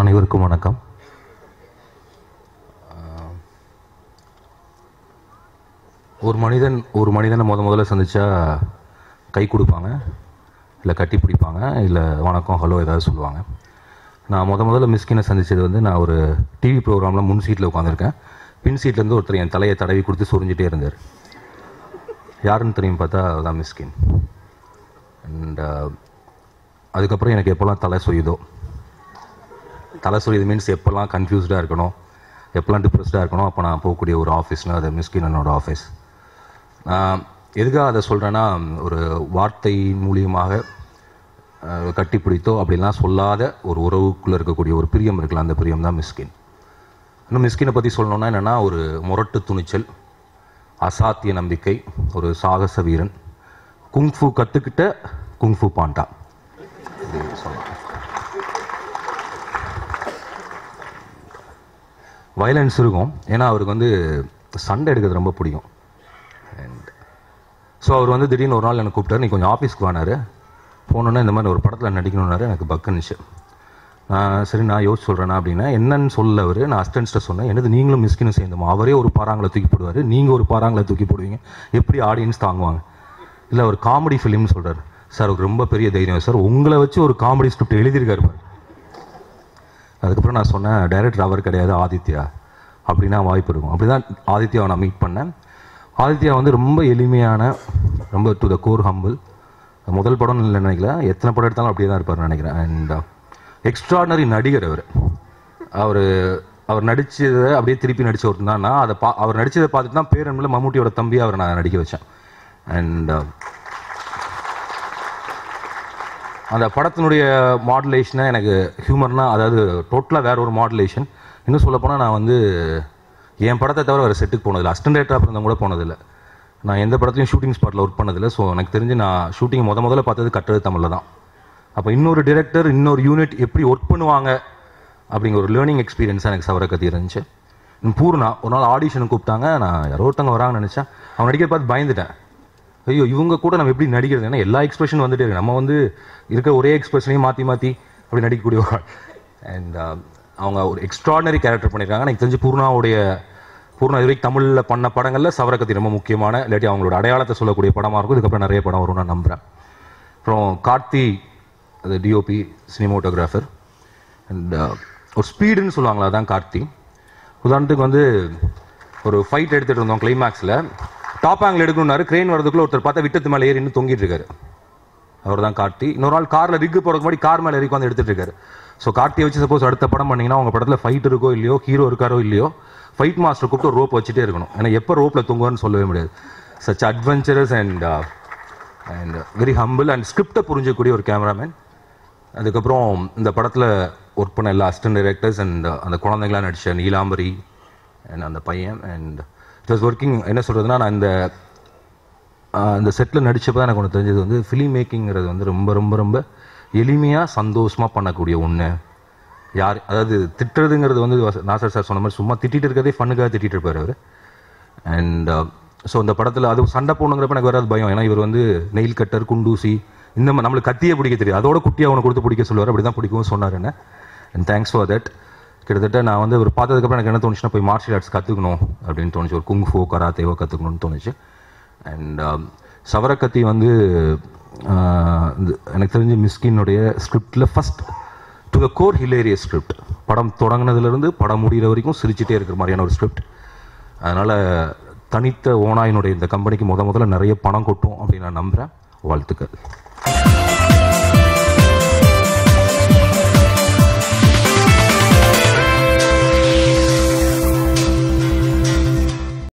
அனைவருக்கும் வணக்கம் ஒரு மனிதன் ஒரு மனிதனை முத முதல்ல சந்தித்தா கை கொடுப்பாங்க இல்லை கட்டி பிடிப்பாங்க இல்லை வணக்கம் ஹலோ ஏதாவது சொல்லுவாங்க நான் முத முதல்ல மிஸ்கினை சந்தித்தது வந்து நான் ஒரு டிவி ப்ரோக்ராமில் முன் சீட்டில் உட்காந்துருக்கேன் பின் சீட்லேருந்து ஒருத்தர் என் தலையை தடவி கொடுத்து சொரிஞ்சிட்டே இருந்தார் யாருன்னு தெரியும் பார்த்தா அதுதான் மிஸ்கின் அண்ட் uh, அதுக்கப்புறம் எனக்கு எப்போல்லாம் தலை சொய்யுதோ தலை சொல்லி இது மீன்ஸ் எப்போல்லாம் கன்ஃபியூஸ்டாக இருக்கணும் எப்போல்லாம் டிப்ரெஸ்டாக இருக்கணும் அப்போ நான் போகக்கூடிய ஒரு ஆஃபீஸ்னால் அது மிஸ்கின் என்னோட ஆஃபீஸ் எதுக்காக அதை சொல்கிறேன்னா ஒரு வார்த்தை மூலியமாக கட்டி பிடித்தோ அப்படிலாம் சொல்லாத ஒரு உறவுக்குள்ளே இருக்கக்கூடிய ஒரு பிரியம் இருக்கலாம் அந்த பிரியம் தான் மிஸ்கின் இன்னும் மிஸ்கினை பற்றி சொல்லணுன்னா என்னென்னா ஒரு முரட்டு துணிச்சல் அசாத்திய நம்பிக்கை ஒரு சாகச வீரன் குங்ஃபு கற்றுக்கிட்ட குங்ஃபு பாண்டா சொல்லலாம் வயலன்ஸ் இருக்கும் ஏன்னா அவருக்கு வந்து சண்டை எடுக்கிறது ரொம்ப பிடிக்கும் அண்ட் ஸோ அவர் வந்து திடீர்னு ஒரு நாள் எனக்கு கூப்பிட்டாரு நீ கொஞ்சம் ஆஃபீஸ்க்கு வானார் போனோன்னா இந்த மாதிரி ஒரு படத்தில் நடிக்கணும்னாரு எனக்கு பக்குன்னுச்சு நான் சரி நான் யோசிச்சு சொல்கிறேன்னா அப்படின்னா என்னன்னு சொல்லவர் நான் அஸ்டன்ஸ்ட்டை சொன்னேன் எனது நீங்களும் மிஸ்கின் சேர்ந்தோமா அவரே ஒரு பாறாங்களை தூக்கி போடுவார் நீங்கள் ஒரு பாறாங்களை தூக்கி போடுவீங்க எப்படி ஆடியன்ஸ் தாங்குவாங்க இல்லை ஒரு காமெடி ஃபிலிம்னு சொல்கிறார் சார் ரொம்ப பெரிய தைரியம் சார் உங்களை வச்சு ஒரு காமெடி ஸ்கிரிப்ட் எழுதியிருக்காரு அதுக்கப்புறம் நான் சொன்னேன் டைரக்டர் அவர் கிடையாது ஆதித்யா அப்படின்னா வாய்ப்பு இருக்கும் அப்படி தான் ஆதித்யாவை நான் மீட் பண்ணேன் ஆதித்யா வந்து ரொம்ப எளிமையான ரொம்ப டு த கோர் ஹம்பிள் முதல் படம் இல்லை நினைக்கல எத்தனை படம் எடுத்தாலும் அப்படியே தான் இருப்பார் நினைக்கிறேன் அண்ட் எக்ஸ்ட்ராடனரி uh, நடிகர் அவர் அவர் அவர் நடித்ததை அப்படியே திருப்பி நடித்த ஒருத்தர் தான் நான் அதை பா அவர் நடித்ததை பார்த்துட்டு தான் பேரன்மில் மம்முட்டியோட தம்பியை அவரை நான் நடிக்க வச்சேன் அண்ட் அந்த படத்தினுடைய மாடுலேஷனாக எனக்கு ஹியூமர்னால் அதாவது டோட்டலாக வேற ஒரு மாடுலேஷன் இன்னும் சொல்லப்போனால் நான் வந்து என் படத்தை தவிர வேறு செட்டுக்கு போனதில்லை அஸ்டன் இருந்தால் கூட போனதில்லை நான் எந்த படத்தையும் ஷூட்டிங் ஸ்பாட்டில் ஒர்க் பண்ணதில்லை ஸோ எனக்கு தெரிஞ்சு நான் ஷூட்டிங் முத முதல்ல பார்த்தது கட்டுறது தமிழில் தான் அப்போ இன்னொரு டிரெக்டர் இன்னொரு யூனிட் எப்படி ஒர்க் பண்ணுவாங்க அப்படிங்கிற ஒரு லேர்னிங் எக்ஸ்பீரியன்ஸாக எனக்கு சவர கத்தி இருந்துச்சு பூர்ணா ஒரு நாள் ஆடிஷனுக்கு கூப்பிட்டாங்க நான் யாரோ ஒருத்தவங்க வராங்கன்னு நினச்சேன் அவன் நடிக்கிற பார்த்து பயந்துட்டேன் ஐயோ இவங்க கூட நம்ம எப்படி நடிக்கிறது ஏன்னா எல்லா எக்ஸ்பிரஷன் வந்துட்டே இருக்கு நம்ம வந்து இருக்கிற ஒரே எக்ஸ்பிரஷனையும் மாற்றி மாற்றி அப்படி நடிக்கக்கூடிய ஒரு அண்ட் uh, அவங்க ஒரு எக்ஸ்ட்ராடனரி கேரக்டர் பண்ணியிருக்காங்க எனக்கு தெரிஞ்சு பூர்ணாவுடைய பூர்ணா இதுவரை தமிழில் பண்ண படங்களில் சவரகத்தி ரொம்ப முக்கியமான இல்லாட்டி அவங்களோட அடையாளத்தை சொல்லக்கூடிய படமாக இருக்கும் இதுக்கப்புறம் நிறைய படம் வரும் நான் நம்புகிறேன் அப்புறம் கார்த்தி அது டிஓபி சினிமோட்டோகிராஃபர் அண்ட் ஒரு ஸ்பீடுன்னு சொல்லுவாங்களா தான் கார்த்தி உதாரணத்துக்கு வந்து ஒரு ஃபைட் எடுத்துகிட்டு இருந்தோம் கிளைமேக்ஸில் டாப் ஆங்கிள் எடுக்கணும்னாரு கிரெயின் வரதுக்குள்ள ஒருத்தர் பார்த்தா விட்டத்து மேலே ஏறி இன்னும் தொங்கிட்டு இருக்காரு அவர் தான் கார்த்தி இன்னொரு ஆள் காரில் ரிக்கு போகிறதுக்கு முன்னாடி கார் மேலே இறக்கி வந்து எடுத்துட்டு இருக்காரு ஸோ கார்த்தியை வச்சு சப்போஸ் அடுத்த படம் பண்ணிங்கன்னா உங்கள் படத்தில் ஃபைட் இருக்கோ இல்லையோ ஹீரோ இருக்காரோ இல்லையோ ஃபைட் மாஸ்டர் கூப்பிட்டு ஒரு ரோப் வச்சுட்டே இருக்கணும் ஏன்னா எப்போ ரோப்பில் தொங்குவார்னு சொல்லவே முடியாது such adventurous and and very humble and ஸ்கிரிப்டை புரிஞ்சக்கூடிய ஒரு கேமராமேன் அதுக்கப்புறம் இந்த படத்தில் ஒர்க் பண்ண எல்லா அசிஸ்டன்ட் டைரக்டர்ஸ் அண்ட் அந்த குழந்தைங்களாம் நடித்த நீலாம்பரி அண்ட் அந்த பையன் அண்ட் இட் ஒர்க்கிங் என்ன சொல்கிறதுனா நான் இந்த அந்த செட்டில் நடித்தப்போ தான் எனக்கு ஒன்று தெரிஞ்சது வந்து ஃபிலிம் மேக்கிங்கிறது வந்து ரொம்ப ரொம்ப ரொம்ப எளிமையாக சந்தோஷமாக பண்ணக்கூடிய ஒன்று யார் அதாவது திட்டுறதுங்கிறது வந்து நாசர் சார் சொன்ன மாதிரி சும்மா திட்டிகிட்டு இருக்கிறதே ஃபண்ணுக்காக திட்டிகிட்டு இருப்பார் அவர் அண்ட் ஸோ uh, இந்த படத்தில் அது சண்டை போகணுங்கிறப்ப எனக்கு வராது பயம் ஏன்னா இவர் வந்து நெயில் கட்டர் குண்டூசி இந்த மாதிரி நம்மளுக்கு கத்தியே பிடிக்க தெரியாது அதோட குட்டியாக அவனை கொடுத்து பிடிக்க சொல்லுவார் அப்படி தான் பிடிக்கும்னு சொன்னார் என்ன அண்ட் தேங்க்ஸ் ஃபார் தட் கிட்டத்தட்ட நான் வந்து அவர் பார்த்ததுக்கப்புறம் எனக்கு என்ன தோணுச்சுன்னா போய் மார்ஷியல் ஆர்ட்ஸ் கற்றுக்கணும் அப்படின்னு தோணுச்சு ஒரு குங்ஃபோ கராத்தேவோ கற்றுக்கணும்னு தோணுச்சு அண்ட் um, சவரக்கத்தி வந்து எனக்கு தெரிஞ்ச மிஸ்கினுடைய ஸ்கிரிப்டில் first to the core hilarious script படம் தொடங்கினதுலேருந்து படம் முடிகிற வரைக்கும் சிரிச்சிட்டே இருக்கிற மாதிரியான ஒரு ஸ்கிரிப்ட் அதனால் தனித்த ஓனாயினுடைய இந்த கம்பெனிக்கு முத முதல்ல நிறைய பணம் கொட்டும் அப்படின்னு நான் நம்புகிறேன் வாழ்த்துக்கள்